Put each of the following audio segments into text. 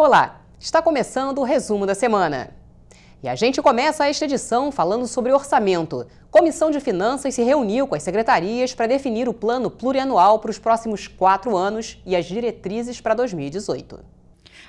Olá, está começando o resumo da semana. E a gente começa esta edição falando sobre orçamento. Comissão de Finanças se reuniu com as secretarias para definir o plano plurianual para os próximos quatro anos e as diretrizes para 2018.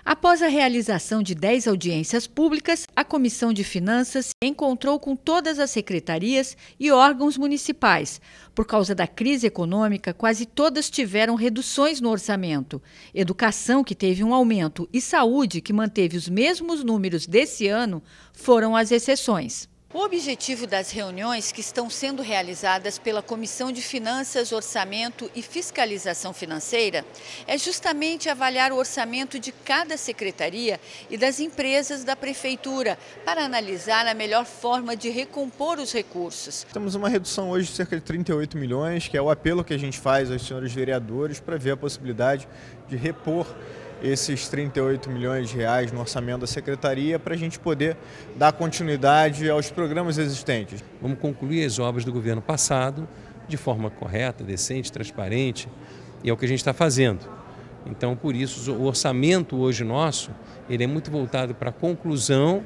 Após a realização de 10 audiências públicas, a Comissão de Finanças se encontrou com todas as secretarias e órgãos municipais. Por causa da crise econômica, quase todas tiveram reduções no orçamento. Educação, que teve um aumento, e saúde, que manteve os mesmos números desse ano, foram as exceções. O objetivo das reuniões que estão sendo realizadas pela Comissão de Finanças, Orçamento e Fiscalização Financeira é justamente avaliar o orçamento de cada secretaria e das empresas da Prefeitura para analisar a melhor forma de recompor os recursos. Temos uma redução hoje de cerca de 38 milhões, que é o apelo que a gente faz aos senhores vereadores para ver a possibilidade de repor esses 38 milhões de reais no orçamento da secretaria para a gente poder dar continuidade aos programas existentes. Vamos concluir as obras do governo passado de forma correta, decente, transparente, e é o que a gente está fazendo. Então, por isso, o orçamento hoje nosso, ele é muito voltado para a conclusão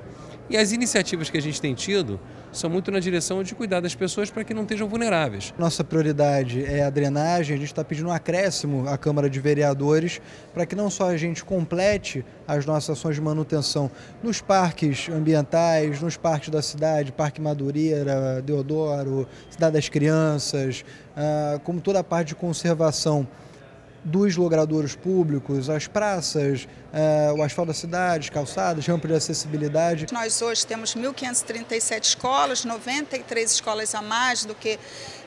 e as iniciativas que a gente tem tido são muito na direção de cuidar das pessoas para que não estejam vulneráveis. Nossa prioridade é a drenagem, a gente está pedindo um acréscimo à Câmara de Vereadores para que não só a gente complete as nossas ações de manutenção nos parques ambientais, nos parques da cidade, Parque Madureira, Deodoro, Cidade das Crianças, ah, como toda a parte de conservação dos logradouros públicos, as praças, uh, o asfalto da cidade, calçadas, rampas de acessibilidade. Nós hoje temos 1.537 escolas, 93 escolas a mais do que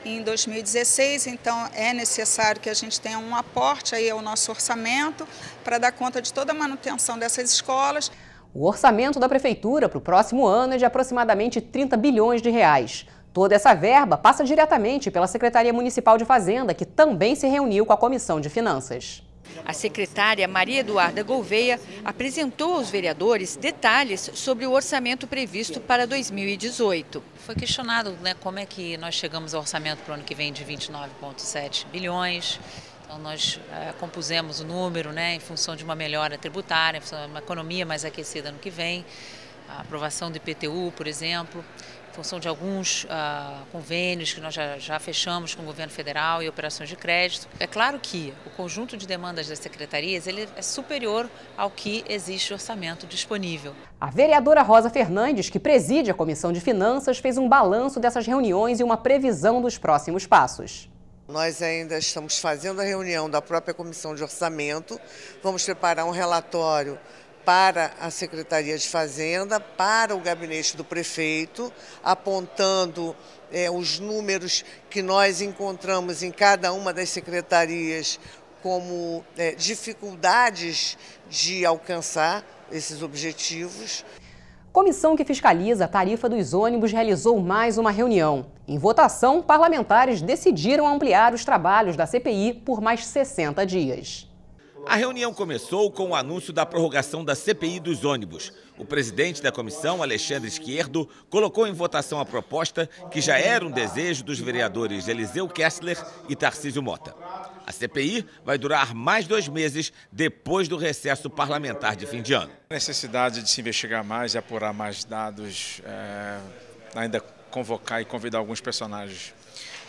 em 2016, então é necessário que a gente tenha um aporte aí ao nosso orçamento para dar conta de toda a manutenção dessas escolas. O orçamento da prefeitura para o próximo ano é de aproximadamente 30 bilhões de reais. Toda essa verba passa diretamente pela Secretaria Municipal de Fazenda, que também se reuniu com a Comissão de Finanças. A secretária Maria Eduarda Gouveia apresentou aos vereadores detalhes sobre o orçamento previsto para 2018. Foi questionado né, como é que nós chegamos ao orçamento para o ano que vem de 29,7 bilhões. Então nós é, compusemos o número né, em função de uma melhora tributária, em função de uma economia mais aquecida no que vem, a aprovação do IPTU, por exemplo função de alguns uh, convênios que nós já, já, fechamos com o governo federal e operações de crédito. É claro que o conjunto de demandas das secretarias ele é superior ao que existe orçamento disponível. A vereadora Rosa Fernandes, que preside a Comissão de Finanças, fez um balanço dessas reuniões e uma previsão dos próximos passos. Nós ainda estamos fazendo a reunião da própria Comissão de Orçamento, vamos preparar um relatório para a Secretaria de Fazenda, para o gabinete do prefeito, apontando é, os números que nós encontramos em cada uma das secretarias como é, dificuldades de alcançar esses objetivos. Comissão que fiscaliza a tarifa dos ônibus realizou mais uma reunião. Em votação, parlamentares decidiram ampliar os trabalhos da CPI por mais 60 dias. A reunião começou com o anúncio da prorrogação da CPI dos ônibus. O presidente da comissão, Alexandre Esquerdo, colocou em votação a proposta que já era um desejo dos vereadores Eliseu Kessler e Tarcísio Mota. A CPI vai durar mais dois meses depois do recesso parlamentar de fim de ano. A necessidade de se investigar mais e apurar mais dados, é, ainda convocar e convidar alguns personagens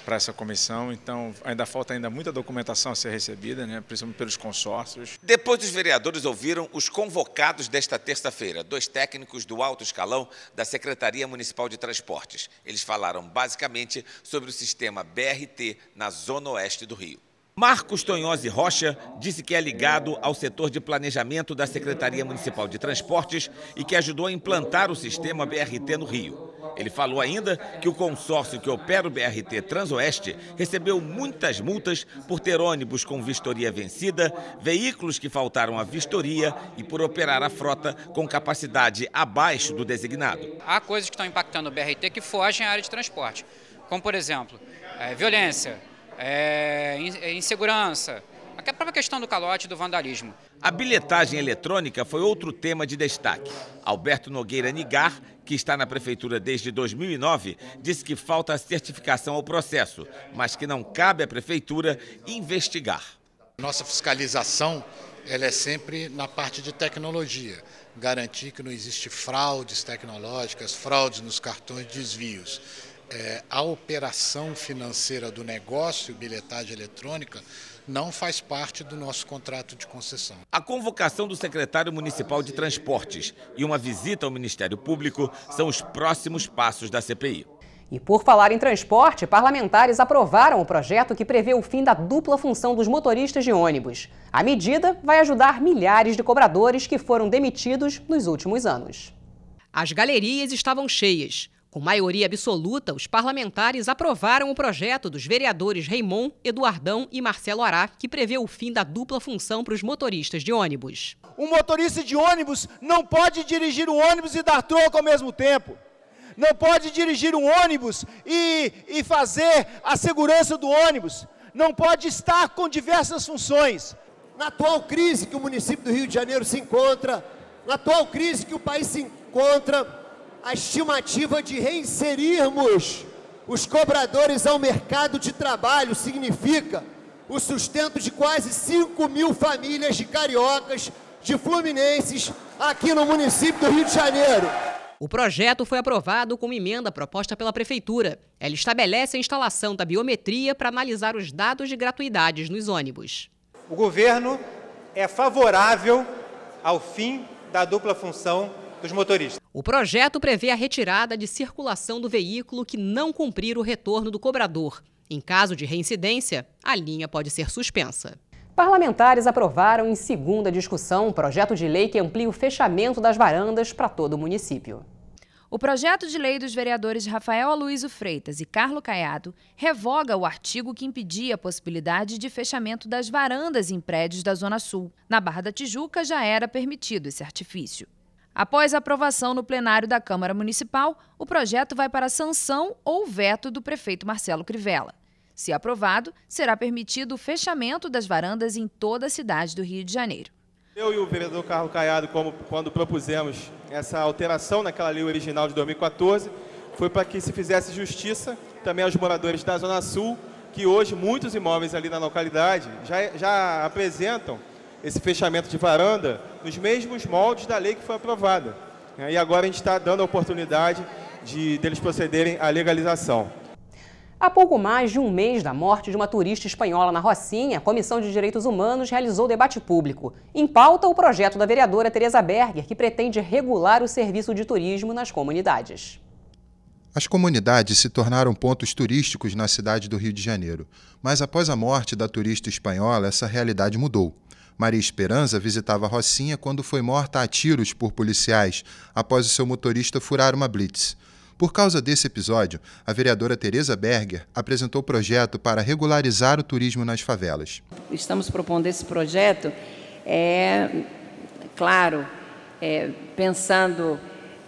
para essa comissão, então ainda falta ainda muita documentação a ser recebida, né, principalmente pelos consórcios. Depois dos vereadores ouviram os convocados desta terça-feira, dois técnicos do alto escalão da Secretaria Municipal de Transportes. Eles falaram basicamente sobre o sistema BRT na zona oeste do Rio. Marcos Tonhose Rocha disse que é ligado ao setor de planejamento da Secretaria Municipal de Transportes e que ajudou a implantar o sistema BRT no Rio. Ele falou ainda que o consórcio que opera o BRT Transoeste recebeu muitas multas por ter ônibus com vistoria vencida, veículos que faltaram à vistoria e por operar a frota com capacidade abaixo do designado. Há coisas que estão impactando o BRT que fogem à área de transporte, como, por exemplo, é, violência, é, é insegurança. A própria questão do calote e do vandalismo. A bilhetagem eletrônica foi outro tema de destaque. Alberto Nogueira Nigar, que está na prefeitura desde 2009, disse que falta certificação ao processo, mas que não cabe à prefeitura investigar. Nossa fiscalização ela é sempre na parte de tecnologia, garantir que não existe fraudes tecnológicas, fraudes nos cartões, desvios é, a operação financeira do negócio, bilhetagem eletrônica, não faz parte do nosso contrato de concessão. A convocação do secretário municipal de transportes e uma visita ao Ministério Público são os próximos passos da CPI. E por falar em transporte, parlamentares aprovaram o projeto que prevê o fim da dupla função dos motoristas de ônibus. A medida vai ajudar milhares de cobradores que foram demitidos nos últimos anos. As galerias estavam cheias. Com maioria absoluta, os parlamentares aprovaram o projeto dos vereadores Raymond, Eduardão e Marcelo Ará, que prevê o fim da dupla função para os motoristas de ônibus. Um motorista de ônibus não pode dirigir o ônibus e dar troco ao mesmo tempo. Não pode dirigir um ônibus e, e fazer a segurança do ônibus. Não pode estar com diversas funções. Na atual crise que o município do Rio de Janeiro se encontra, na atual crise que o país se encontra, a estimativa de reinserirmos os cobradores ao mercado de trabalho significa o sustento de quase 5 mil famílias de cariocas, de fluminenses, aqui no município do Rio de Janeiro. O projeto foi aprovado com uma emenda proposta pela Prefeitura. Ela estabelece a instalação da biometria para analisar os dados de gratuidades nos ônibus. O governo é favorável ao fim da dupla função dos motoristas. O projeto prevê a retirada de circulação do veículo que não cumprir o retorno do cobrador. Em caso de reincidência, a linha pode ser suspensa. Parlamentares aprovaram em segunda discussão um projeto de lei que amplia o fechamento das varandas para todo o município. O projeto de lei dos vereadores Rafael Aloysio Freitas e Carlo Caiado revoga o artigo que impedia a possibilidade de fechamento das varandas em prédios da Zona Sul. Na Barra da Tijuca já era permitido esse artifício. Após aprovação no plenário da Câmara Municipal, o projeto vai para sanção ou veto do prefeito Marcelo Crivella. Se aprovado, será permitido o fechamento das varandas em toda a cidade do Rio de Janeiro. Eu e o vereador Carlos Caiado, como, quando propusemos essa alteração naquela lei original de 2014, foi para que se fizesse justiça também aos moradores da Zona Sul, que hoje muitos imóveis ali na localidade já, já apresentam esse fechamento de varanda nos mesmos moldes da lei que foi aprovada. E agora a gente está dando a oportunidade de deles procederem à legalização. Há pouco mais de um mês da morte de uma turista espanhola na Rocinha, a Comissão de Direitos Humanos realizou debate público. Em pauta, o projeto da vereadora Teresa Berger, que pretende regular o serviço de turismo nas comunidades. As comunidades se tornaram pontos turísticos na cidade do Rio de Janeiro, mas após a morte da turista espanhola, essa realidade mudou. Maria Esperança visitava Rocinha quando foi morta a tiros por policiais após o seu motorista furar uma blitz. Por causa desse episódio, a vereadora Tereza Berger apresentou o projeto para regularizar o turismo nas favelas. Estamos propondo esse projeto, é, claro, é, pensando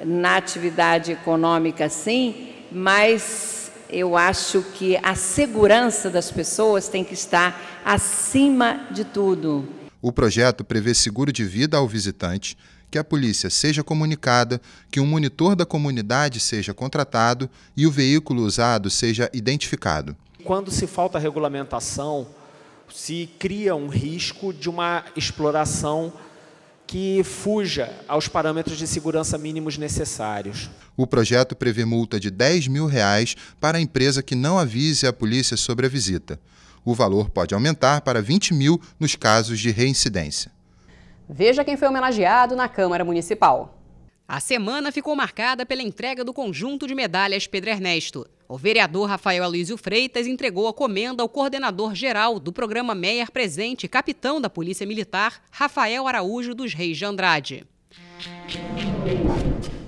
na atividade econômica, sim, mas eu acho que a segurança das pessoas tem que estar acima de tudo. O projeto prevê seguro de vida ao visitante, que a polícia seja comunicada, que um monitor da comunidade seja contratado e o veículo usado seja identificado. Quando se falta regulamentação, se cria um risco de uma exploração que fuja aos parâmetros de segurança mínimos necessários. O projeto prevê multa de 10 mil reais para a empresa que não avise a polícia sobre a visita. O valor pode aumentar para 20 mil nos casos de reincidência. Veja quem foi homenageado na Câmara Municipal. A semana ficou marcada pela entrega do conjunto de medalhas Pedro Ernesto. O vereador Rafael Aloysio Freitas entregou a comenda ao coordenador-geral do programa Meyer Presente, capitão da Polícia Militar, Rafael Araújo dos Reis de Andrade.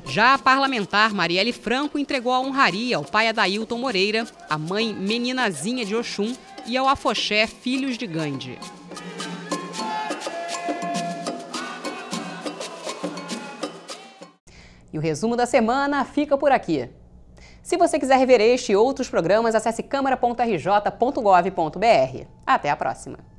Já a parlamentar Marielle Franco entregou a honraria ao pai Adailton Moreira, a mãe Meninazinha de Oxum e ao afoxé Filhos de Gandhi. E o resumo da semana fica por aqui. Se você quiser rever este e outros programas, acesse câmara.rj.gov.br. Até a próxima!